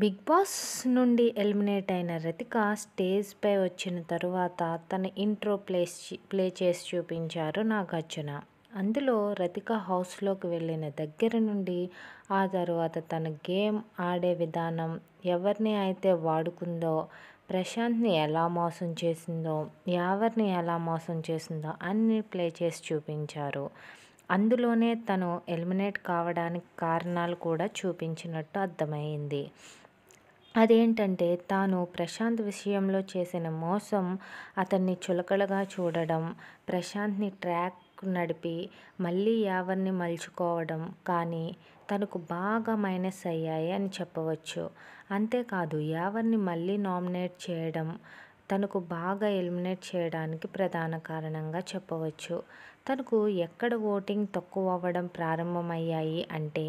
Big boss నుండి eliminate అయిన రతిక స్టేజ్పై వచ్చిన తరువాత తన ఇంట్రో ప్లేస్ ప్లే చేసి చూపించారు నాగార్జున అందులో రతిక హౌస్లోకి వెళ్ళిన దగ్గర నుండి ఆ తర్వాత తన గేమ్ ఆడే విధానం ఎవరిని అయితే వాడుకుందో ప్రశాంత్ని ఎలా మోసం చేసిందో ఎవరిని ఎలా మోసం చేసిందో అన్నీ ప్లే చేసి చూపించారు అందులోనే తను ఎలిమినేట్ కావడానికి కారణాలు కూడా చూపించినట్టు అర్థమైంది అదేంటంటే తాను ప్రశాంత్ విషయంలో చేసిన మోసం అతన్ని చులకలుగా చూడడం ప్రశాంత్ని ట్రాక్ నడిపి మళ్ళీ యావర్ని మలుచుకోవడం కానీ తనకు బాగా మైనస్ అయ్యాయి అని చెప్పవచ్చు అంతేకాదు యావర్ని మళ్ళీ నామినేట్ చేయడం తనకు బాగా ఎలిమినేట్ చేయడానికి ప్రధాన కారణంగా చెప్పవచ్చు తనకు ఎక్కడ ఓటింగ్ తక్కువ అవ్వడం ప్రారంభమయ్యాయి అంటే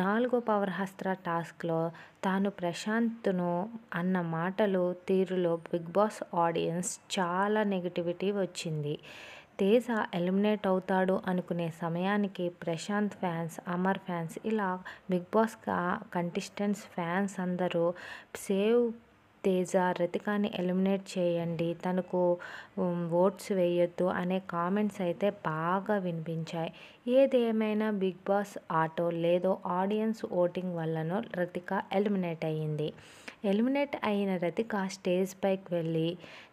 నాలుగో పవర్ హస్త్ర టాస్క్లో తాను ప్రశాంత్ను అన్న మాటలు తీరులో బిగ్ బాస్ ఆడియన్స్ చాలా నెగిటివిటీ వచ్చింది తేజ ఎలిమినేట్ అవుతాడు అనుకునే సమయానికి ప్రశాంత్ ఫ్యాన్స్ అమర్ ఫ్యాన్స్ ఇలా బిగ్ బాస్ కంటెస్టెంట్స్ ఫ్యాన్స్ అందరూ సేవ్ తేజ రతికాని ఎలిమినేట్ చేయండి తనకు ఓట్స్ వేయొద్దు అనే కామెంట్స్ అయితే బాగా వినిపించాయి ఏదేమైనా బిగ్ బాస్ ఆటో లేదో ఆడియన్స్ ఓటింగ్ వల్లనో రతిక ఎలిమినేట్ అయ్యింది ఎలిమినేట్ అయిన రతిక స్టేజ్ పైకి వెళ్ళి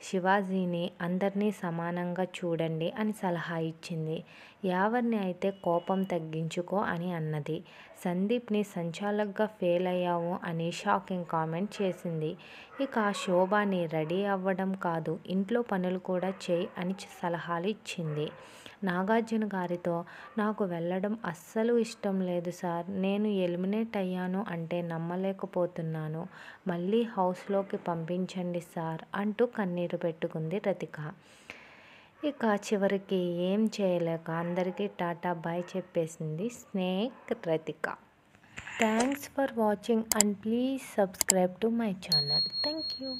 శివాజీని అందరినీ సమానంగా చూడండి అని సలహా ఇచ్చింది ఎవరిని అయితే కోపం తగ్గించుకో అని అన్నది సందీప్ని సంచాలకుగా ఫెయిల్ అయ్యావు అని షాకింగ్ కామెంట్ చేసింది ఇక శోభాని రెడీ అవ్వడం కాదు ఇంట్లో పనులు కూడా చేయి అని సలహాలు ఇచ్చింది నాగార్జున గారితో నాకు వెళ్ళడం అస్సలు ఇష్టం లేదు సార్ నేను ఎలిమినేట్ అయ్యాను అంటే నమ్మలేకపోతున్నాను మళ్ళీ హౌస్లోకి పంపించండి సార్ అంటూ కన్నీరు పెట్టుకుంది రతిక ఇక చివరికి ఏం చేయలేక అందరికీ టాటా బాయ్ చెప్పేసింది snake Rathika Thanks for watching and please subscribe to my channel. Thank you.